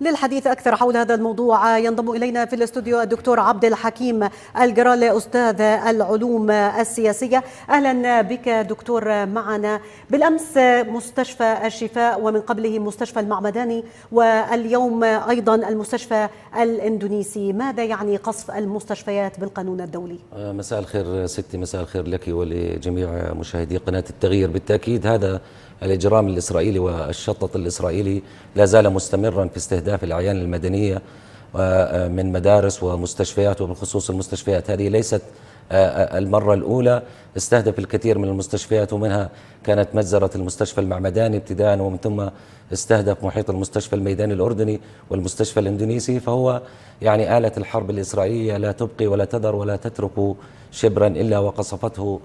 للحديث أكثر حول هذا الموضوع ينضم إلينا في الاستوديو الدكتور عبد الحكيم الجرالي أستاذ العلوم السياسية أهلا بك دكتور معنا بالأمس مستشفى الشفاء ومن قبله مستشفى المعمداني واليوم أيضا المستشفى الإندونيسي ماذا يعني قصف المستشفيات بالقانون الدولي؟ آه، مساء الخير ستي مساء الخير لك ولجميع مشاهدي قناة التغيير بالتأكيد هذا الإجرام الإسرائيلي والشطط الإسرائيلي لا زال مستمرا في استهداف الأعيان المدنية آه، من مدارس ومستشفيات وبالخصوص المستشفيات هذه ليست آه، آه، المرة الأولى استهدف الكثير من المستشفيات ومنها كانت مجزرة المستشفى المعمداني ابتداء ومن ثم استهدف محيط المستشفى الميداني الأردني والمستشفى الإندونيسي فهو يعني آلة الحرب الإسرائيلية لا تبقي ولا تذر ولا تترك شبرا إلا وقصفته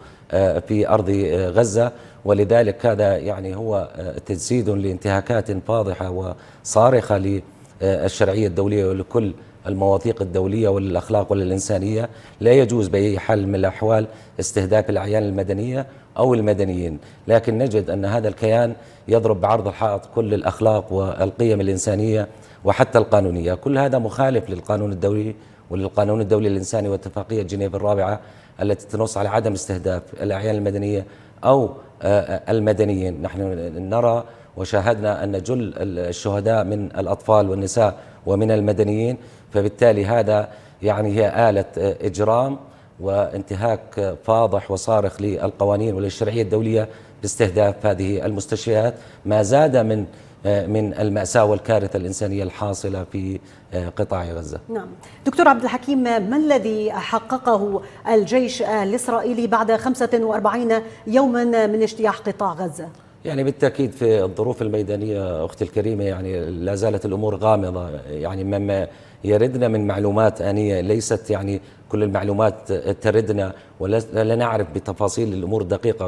في أرض غزة ولذلك هذا يعني هو آه، تجسيد لانتهاكات فاضحة وصارخة للشرعية الدولية ولكل المواثيق الدولية وللأخلاق وللإنسانية لا يجوز بأي حال من الأحوال استهداف الأعيان المدنية أو المدنيين لكن نجد أن هذا الكيان يضرب بعرض الحائط كل الأخلاق والقيم الإنسانية وحتى القانونية كل هذا مخالف للقانون الدولي وللقانون الدولي الإنساني واتفاقية جنيف الرابعة التي تنص على عدم استهداف الأعيان المدنية أو آه، آه، المدنيين نحن نرى وشاهدنا أن جل الشهداء من الأطفال والنساء ومن المدنيين فبالتالي هذا يعني هي آلة آه، إجرام وانتهاك فاضح وصارخ للقوانين والشرعية الدولية باستهداف هذه المستشفيات ما زاد من آه، من المأساة والكارثة الإنسانية الحاصلة في آه، قطاع غزة نعم دكتور عبد الحكيم ما الذي حققه الجيش الإسرائيلي بعد 45 يوما من اجتياح قطاع غزة؟ يعني بالتأكيد في الظروف الميدانية أختي الكريمة يعني لا زالت الأمور غامضة يعني مما يردنا من معلومات آنية ليست يعني كل المعلومات تردنا ولا نعرف بتفاصيل الأمور دقيقة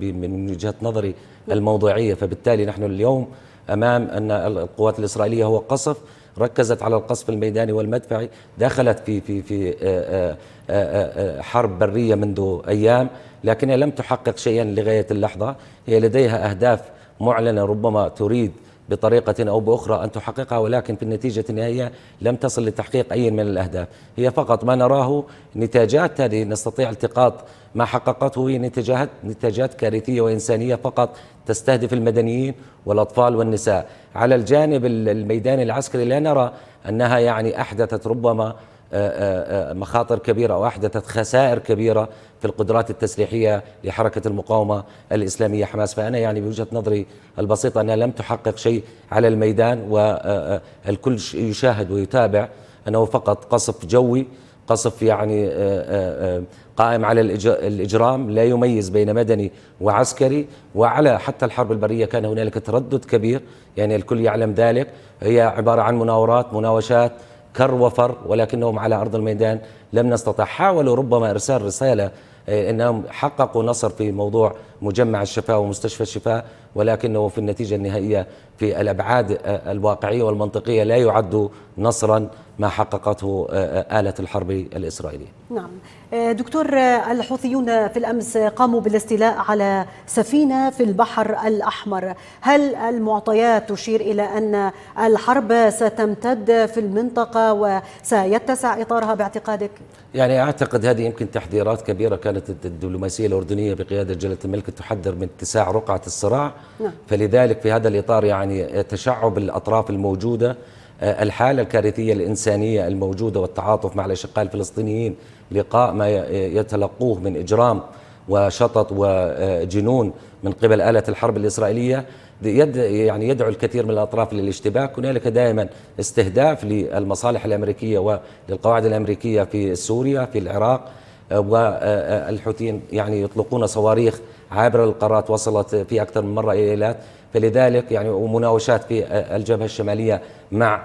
من وجهة نظري الموضوعية فبالتالي نحن اليوم امام ان القوات الاسرائيليه هو قصف ركزت على القصف الميداني والمدفعي دخلت في في في آه، آه، آه، حرب بريه منذ ايام لكنها لم تحقق شيئا لغايه اللحظه هي لديها اهداف معلنه ربما تريد بطريقة أو بأخرى أن تحققها ولكن في النتيجة النهائية لم تصل لتحقيق أي من الأهداف هي فقط ما نراه نتاجات هذه نستطيع التقاط ما حققته هي نتاجات نتاجات كارثيه وانسانيه فقط تستهدف المدنيين والاطفال والنساء على الجانب الميداني العسكري لا نرى انها يعني احدثت ربما آه، آه، آه، مخاطر كبيره واحدثت خسائر كبيره في القدرات التسليحية لحركة المقاومة الإسلامية حماس فأنا يعني بوجهة نظري البسيطة أنها لم تحقق شيء على الميدان والكل آه، آه، يشاهد ويتابع أنه فقط قصف جوي قصف يعني آه، قائم على الإجرام لا يميز بين مدني وعسكري وعلى حتى الحرب البرية كان هنالك تردد كبير يعني الكل يعلم ذلك هي عبارة عن مناورات مناوشات كر وفر ولكنهم على أرض الميدان لم نستطع حاولوا ربما إرسال رسالة آه، انهم حققوا نصر في موضوع مجمع الشفاء ومستشفى الشفاء ولكنه في النتيجة النهائية في الأبعاد الواقعية والمنطقية لا يعد نصرا ما حققته آه، آه، آلة الحرب الإسرائيلية نعم آه، دكتور الحوثيون في الأمس قاموا بالاستيلاء على سفينة في البحر الأحمر هل المعطيات تشير إلى أن الحرب ستمتد في المنطقة وسيتسع إطارها باعتقادك؟ يعني أعتقد هذه يمكن تحذيرات كبيرة كانت الدبلوماسية الأردنية بقيادة جلالة الملك تحذر من اتساع رقعة الصراع نعم. فلذلك في هذا الإطار يعني تشعب الأطراف الموجودة آه، الحالة الكارثية الإنسانية الموجودة والتعاطف مع الأشقاء الفلسطينيين لقاء ما يتلقوه من إجرام وشطط وجنون من قبل آلة الحرب الإسرائيلية يد يعني يدعو الكثير من الأطراف للاشتباك هنالك دائما استهداف للمصالح الأمريكية وللقواعد الأمريكية في سوريا في العراق آه، والحوثيين آه، يعني يطلقون صواريخ عبر القارات وصلت في أكثر من مرة إلى إيلات فلذلك يعني ومناوشات في الجبهة الشمالية مع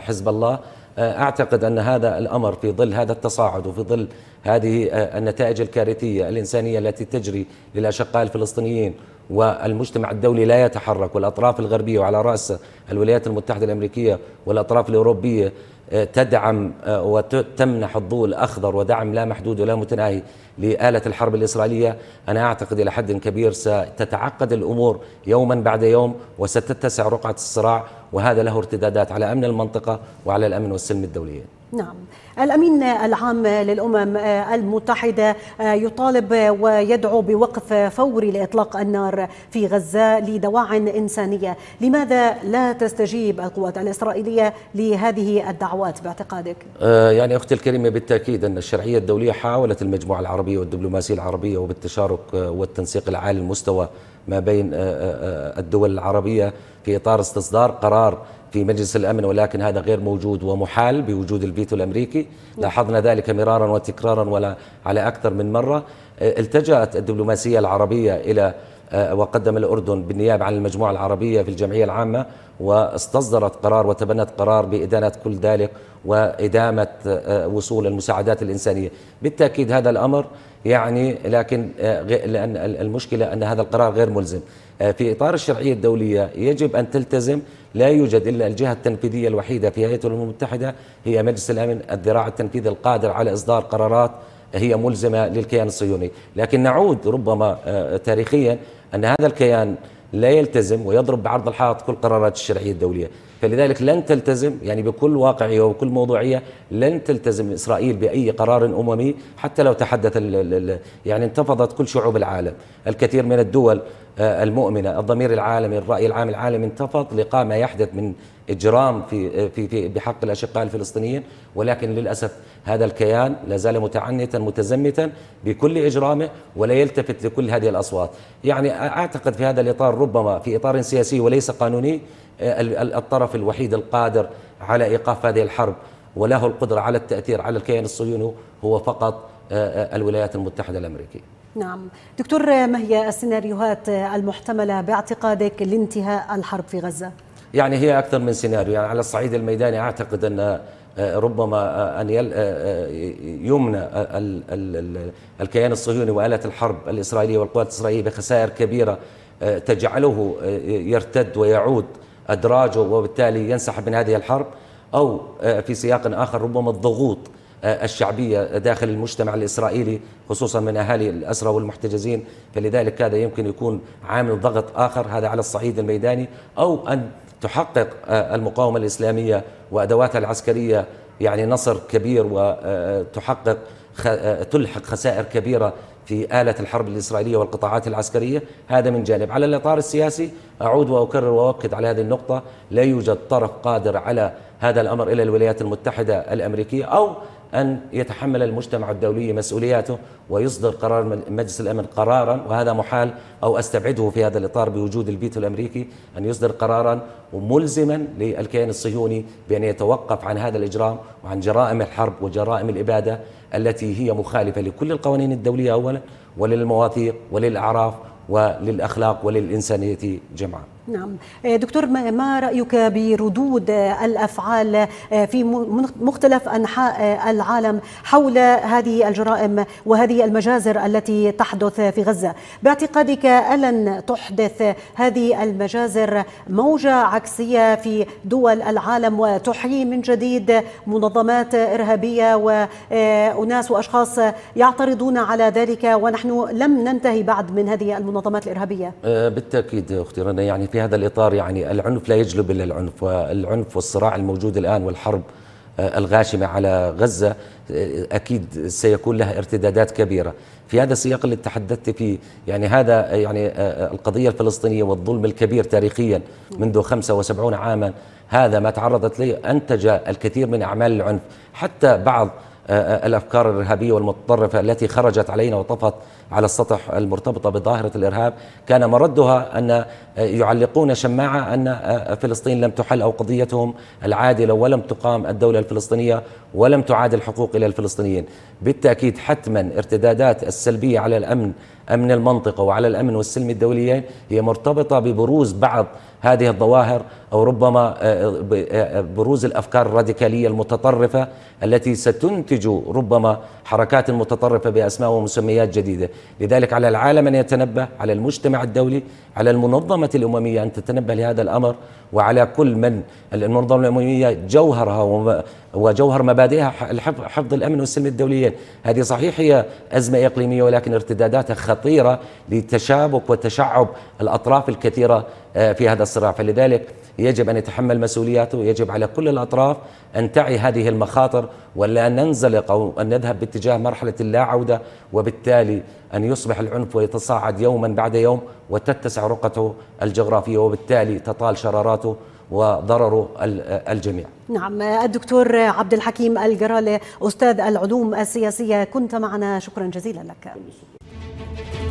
حزب الله أعتقد أن هذا الأمر في ظل هذا التصاعد وفي ظل هذه النتائج الكارثية الإنسانية التي تجري للأشقاء الفلسطينيين والمجتمع الدولي لا يتحرك والأطراف الغربية وعلى رأس الولايات المتحدة الأمريكية والأطراف الأوروبية تدعم وتمنح الضوء الأخضر ودعم لا محدود ولا متناهي لآلة الحرب الإسرائيلية أنا أعتقد إلى حد كبير ستتعقد الأمور يوما بعد يوم وستتسع رقعة الصراع وهذا له ارتدادات على أمن المنطقة وعلى الأمن والسلم الدوليين نعم الأمين العام للأمم المتحدة يطالب ويدعو بوقف فوري لإطلاق النار في غزة لدواع إنسانية لماذا لا تستجيب القوات الإسرائيلية لهذه الدعوات باعتقادك؟ آه، يعني أختي الكريمة بالتأكيد أن الشرعية الدولية حاولت المجموعة العربية العربية والدبلوماسية العربية وبالتشارك آه، والتنسيق العالي المستوى ما بين آه، آه، الدول العربية في إطار استصدار قرار في مجلس الأمن ولكن هذا غير موجود ومحال بوجود الفيتو الأمريكي نعم. لاحظنا ذلك مرارا وتكرارا ولا على أكثر من مرة التجأت الدبلوماسية العربية إلى آه، وقدم الأردن بالنيابة عن المجموعة العربية في الجمعية العامة واستصدرت قرار وتبنت قرار بإدانة كل ذلك وإدامة آه، وصول المساعدات الإنسانية بالتأكيد هذا الأمر يعني لكن آه، لأن المشكلة أن هذا القرار غير ملزم في إطار الشرعية الدولية يجب أن تلتزم لا يوجد إلا الجهة التنفيذية الوحيدة في هيئة الأمم المتحدة هي مجلس الأمن الذراع التنفيذي القادر على إصدار قرارات هي ملزمة للكيان الصهيوني لكن نعود ربما آه، تاريخيا أن هذا الكيان لا يلتزم ويضرب بعرض الحائط كل قرارات الشرعية الدولية فلذلك لن تلتزم يعني بكل واقعية وبكل موضوعية لن تلتزم إسرائيل بأي قرار أممي حتى لو تحدث الـ الـ يعني انتفضت كل شعوب العالم الكثير من الدول آه، المؤمنة الضمير العالمي الرأي العام العالمي انتفض لقاء ما يحدث من اجرام في في في بحق الاشقاء الفلسطينيين ولكن للاسف هذا الكيان لا زال متعنتا متزمتا بكل اجرامه ولا يلتفت لكل هذه الاصوات، يعني اعتقد في هذا الاطار ربما في اطار سياسي وليس قانوني الطرف الوحيد القادر على ايقاف هذه الحرب وله القدره على التاثير على الكيان الصهيوني هو فقط آه، آه، الولايات المتحده الامريكيه. نعم دكتور ما هي السيناريوهات المحتمله باعتقادك لانتهاء الحرب في غزه؟ يعني هي أكثر من سيناريو يعني على الصعيد الميداني أعتقد أن آه، ربما آه، أن آه، يمنى الكيان الصهيوني وآلات الحرب الإسرائيلية والقوات الإسرائيلية بخسائر كبيرة تجعله يرتد ويعود أدراجه وبالتالي ينسحب من هذه الحرب أو في سياق آخر ربما الضغوط الشعبية داخل المجتمع الإسرائيلي خصوصا من أهالي الأسرى والمحتجزين فلذلك هذا يمكن يكون عامل ضغط آخر هذا على الصعيد الميداني أو أن تحقق آه، المقاومة الإسلامية وأدواتها العسكرية يعني نصر كبير وتحقق آه، آه، تلحق خسائر كبيرة في آلة الحرب الإسرائيلية والقطاعات العسكرية هذا من جانب على الإطار السياسي أعود وأكرر وأؤكد على هذه النقطة لا يوجد طرف قادر على هذا الأمر إلا الولايات المتحدة الأمريكية أو أن يتحمل المجتمع الدولي مسؤولياته ويصدر قرار مجلس الأمن قرارا وهذا محال أو أستبعده في هذا الإطار بوجود الفيتو الأمريكي أن يصدر قرارا وملزما للكيان الصهيوني بأن يتوقف عن هذا الإجرام وعن جرائم الحرب وجرائم الإبادة التي هي مخالفة لكل القوانين الدولية أولا وللمواثيق وللأعراف وللاخلاق وللانسانيه جمعا نعم آه، دكتور ما رايك بردود الافعال آه، في مختلف انحاء آه، العالم حول هذه الجرائم وهذه المجازر التي تحدث في غزه باعتقادك الن تحدث هذه المجازر موجه عكسيه في دول العالم وتحيي من جديد منظمات ارهابيه واناس واشخاص يعترضون على ذلك ونحن لم ننتهي بعد من هذه المنظمات المنظمات الارهابيه؟ آه، بالتاكيد اختي رنا يعني في هذا الاطار يعني العنف لا يجلب الا العنف والعنف والصراع الموجود الان والحرب آه، الغاشمه على غزه آه، اكيد سيكون لها ارتدادات كبيره في هذا السياق اللي تحدثت فيه يعني هذا يعني القضيه الفلسطينيه والظلم الكبير تاريخيا منذ 75 عاما هذا ما تعرضت له انتج الكثير من اعمال العنف حتى بعض الافكار الارهابيه والمتطرفه التي خرجت علينا وطفت على السطح المرتبطة بظاهرة الإرهاب كان مردها أن يعلقون شماعة أن فلسطين لم تحل أو قضيتهم العادلة ولم تقام الدولة الفلسطينية ولم تعاد الحقوق إلى الفلسطينيين بالتأكيد حتما ارتدادات السلبية على الأمن أمن المنطقة وعلى الأمن والسلم الدوليين هي مرتبطة ببروز بعض هذه الظواهر أو ربما آه، آه، بروز الأفكار الراديكالية المتطرفة التي ستنتج ربما حركات متطرفة بأسماء ومسميات جديدة لذلك على العالم أن يتنبه على المجتمع الدولي على المنظمة الأممية أن تتنبه لهذا الأمر وعلى كل من المنظمة الأممية جوهرها وجوهر مبادئها حفظ الأمن والسلم الدوليين هذه صحيح هي أزمة إقليمية ولكن ارتداداتها خطيرة لتشابك وتشعب الأطراف الكثيرة آه، في هذا الصراع فلذلك يجب أن يتحمل مسؤولياته يجب على كل الأطراف أن تعي هذه المخاطر ولا ننزلق أو أن نذهب باتجاه مرحلة اللا عودة وبالتالي أن يصبح العنف ويتصاعد يوما بعد يوم وتتسع رقته الجغرافية وبالتالي تطال شراراته وضرره الجميع نعم الدكتور عبد الحكيم الجرالي أستاذ العلوم السياسية كنت معنا شكرا جزيلا لك